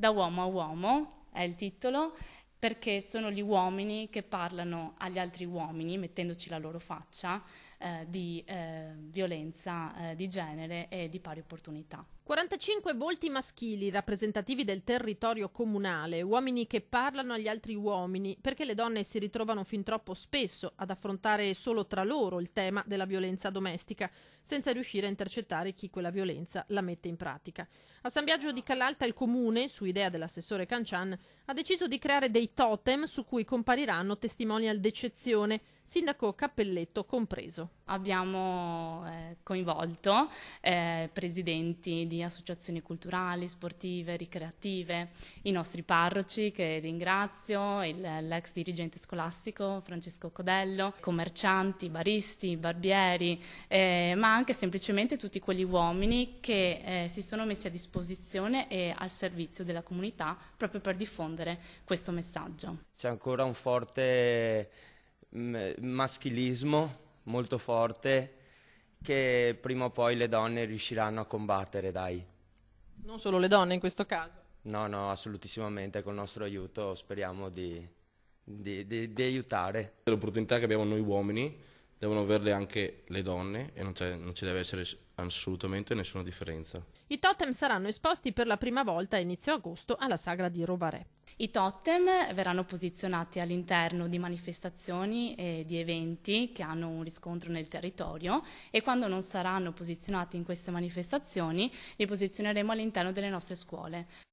Da uomo a uomo è il titolo, perché sono gli uomini che parlano agli altri uomini mettendoci la loro faccia eh, di eh, violenza eh, di genere e di pari opportunità. 45 volti maschili rappresentativi del territorio comunale, uomini che parlano agli altri uomini, perché le donne si ritrovano fin troppo spesso ad affrontare solo tra loro il tema della violenza domestica, senza riuscire a intercettare chi quella violenza la mette in pratica. A San Biagio di Calalta il comune, su idea dell'assessore Cancian, ha deciso di creare dei totem su cui compariranno testimonial d'eccezione sindaco Cappelletto compreso. Abbiamo eh, coinvolto eh, presidenti di associazioni culturali, sportive, ricreative, i nostri parroci che ringrazio, il, l'ex dirigente scolastico Francesco Codello, commercianti, baristi, barbieri, eh, ma anche semplicemente tutti quegli uomini che eh, si sono messi a disposizione e al servizio della comunità proprio per diffondere questo messaggio. C'è ancora un forte maschilismo molto forte che prima o poi le donne riusciranno a combattere, dai. Non solo le donne in questo caso. No, no, assolutissimamente, il nostro aiuto speriamo di, di, di, di aiutare. L'opportunità che abbiamo noi uomini devono averle anche le donne e non, non, ci deve essere assolutamente nessuna differenza. I totem saranno esposti per la prima volta a inizio agosto alla sagra di Rovarè. I totem verranno posizionati all'interno di manifestazioni e di eventi che hanno un riscontro nel territorio e quando non saranno posizionati in queste manifestazioni li posizioneremo all'interno delle nostre scuole.